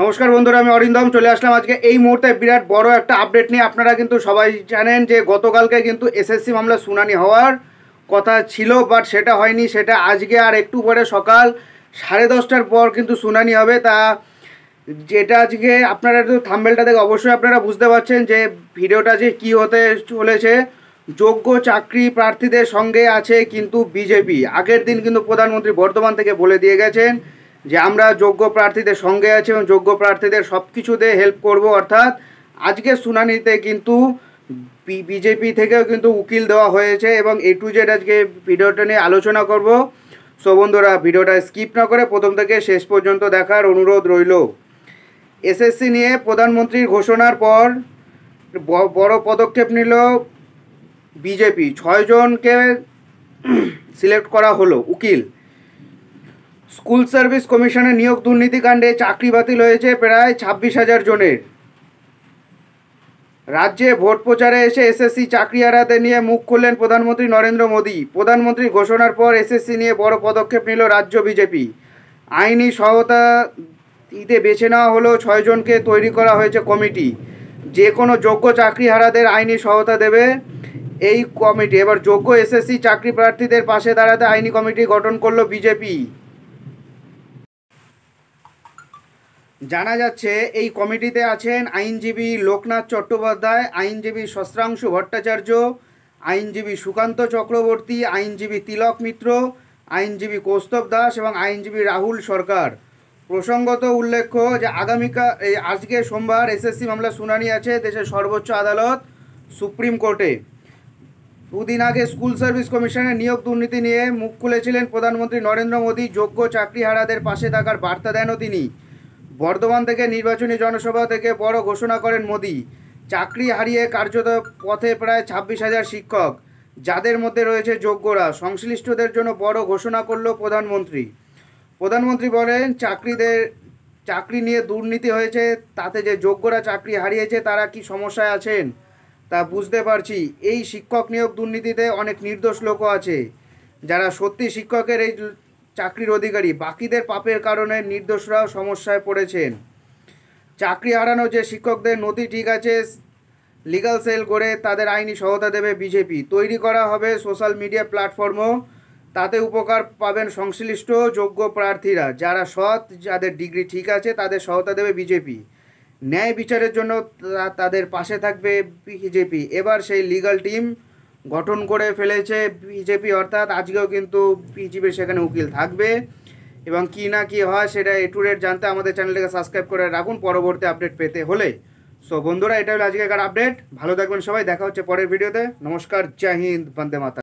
নমস্কার বন্ধুরা আমি অরিন্দম চলে আসলাম আজকে এই মুহূর্তে বিরাট বড় একটা আপডেট নিয়ে আপনারা কিন্তু সবাই জানেন যে গতকালকে কিন্তু এসএসসি মামলা শুনানি হওয়ার কথা ছিল বাট সেটা হয়নি সেটা আজকে আর একটু পরে সকাল সাড়ে দশটার পর কিন্তু শুনানি হবে তা যেটা আজকে আপনারা তো থাম্বেলটা দেখে অবশ্যই আপনারা বুঝতে পারছেন যে ভিডিওটা যে কি হতে চলেছে যোগ্য চাকরি প্রার্থীদের সঙ্গে আছে কিন্তু বিজেপি আগের দিন কিন্তু প্রধানমন্ত্রী বর্তমান থেকে বলে দিয়ে গেছেন যে আমরা যোগ্য প্রার্থীদের সঙ্গে আছি এবং যোগ্য প্রার্থীদের সব কিছুতে হেল্প করব অর্থাৎ আজকে শুনানিতে কিন্তু বিজেপি থেকেও কিন্তু উকিল দেওয়া হয়েছে এবং এ টু জেড আজকে ভিডিওটা নিয়ে আলোচনা করব সো বন্ধুরা ভিডিওটা স্কিপ না করে প্রথম থেকে শেষ পর্যন্ত দেখার অনুরোধ রইল এসএসসি নিয়ে প্রধানমন্ত্রীর ঘোষণার পর বড় পদক্ষেপ নিল বিজেপি ছয়জনকে সিলেক্ট করা হলো উকিল স্কুল সার্ভিস কমিশনের নিয়োগ দুর্নীতিকাণ্ডে চাকরি বাতিল হয়েছে প্রায় ছাব্বিশ হাজার জনের রাজ্যে ভোট প্রচারে এসে এসএসসি চাকরি হারাতে নিয়ে মুখ খুললেন প্রধানমন্ত্রী নরেন্দ্র মোদী প্রধানমন্ত্রী ঘোষণার পর এসএসসি নিয়ে বড় পদক্ষেপ নিল রাজ্য বিজেপি আইনি সহায়তা ইতে বেছে নেওয়া হলো ছয়জনকে তৈরি করা হয়েছে কমিটি যে কোনো যোগ্য চাকরি হারাদের আইনি সহায়তা দেবে এই কমিটি এবার যোগ্য এসএসসি চাকরি প্রার্থীদের পাশে দাঁড়াতে আইনি কমিটি গঠন করলো বিজেপি জানা যাচ্ছে এই কমিটিতে আছেন আইনজীবী লোকনাথ চট্টোপাধ্যায় আইনজীবী শস্ত্রাংশু ভট্টাচার্য আইনজীবী সুকান্ত চক্রবর্তী আইনজীবী তিলক মিত্র আইনজীবী কৌস্তব দাস এবং আইনজীবী রাহুল সরকার প্রসঙ্গত উল্লেখ্য যে আগামীকাল এই আজকে সোমবার এসএসসি মামলা শুনানি আছে দেশের সর্বোচ্চ আদালত সুপ্রিম কোর্টে দুদিন আগে স্কুল সার্ভিস কমিশনের নিয়োগ দুর্নীতি নিয়ে মুখ খুলেছিলেন প্রধানমন্ত্রী নরেন্দ্র মোদী যোগ্য চাকরিহারাদের পাশে থাকার বার্তা দেনও তিনি বর্ধমান থেকে নির্বাচনী জনসভা থেকে বড় ঘোষণা করেন মোদি চাকরি হারিয়ে কার্যত পথে প্রায় ছাব্বিশ হাজার শিক্ষক যাদের মধ্যে রয়েছে যোগ্যরা সংশ্লিষ্টদের জন্য বড় ঘোষণা করল প্রধানমন্ত্রী প্রধানমন্ত্রী বলেন চাকরিদের চাকরি নিয়ে দুর্নীতি হয়েছে তাতে যে যোগ্যরা চাকরি হারিয়েছে তারা কি সমস্যায় আছেন তা বুঝতে পারছি এই শিক্ষক নিয়োগ দুর্নীতিতে অনেক নির্দোষ লোকও আছে যারা সত্যি শিক্ষকের এই চাকরির অধিকারী বাকিদের পাপের কারণে নির্দোষরাও সমস্যায় পড়েছেন চাকরি হারানো যে শিক্ষকদের নথি ঠিক আছে লিগাল সেল করে তাদের আইনি সহায়তা দেবে বিজেপি তৈরি করা হবে সোশ্যাল মিডিয়া প্ল্যাটফর্মও তাতে উপকার পাবেন সংশ্লিষ্ট যোগ্য প্রার্থীরা যারা সৎ যাদের ডিগ্রি ঠিক আছে তাদের সহায়তা দেবে বিজেপি ন্যায় বিচারের জন্য তাদের পাশে থাকবে বিজেপি এবার সেই লিগাল টিম গঠন করে ফেলেছে বিজেপি অর্থাৎ আজকেও কিন্তু বিজেপির সেখানে উকিল থাকবে এবং কি না কি হয় সেটা এ টু রেট জানতে আমাদের চ্যানেলটাকে সাবস্ক্রাইব করে রাখুন পরবর্তী আপডেট পেতে হলে সো বন্ধুরা এটা হলো আজকে আপডেট ভালো থাকবেন সবাই দেখা হচ্ছে পরের ভিডিওতে নমস্কার জয় হিন্দ বন্দে মাতা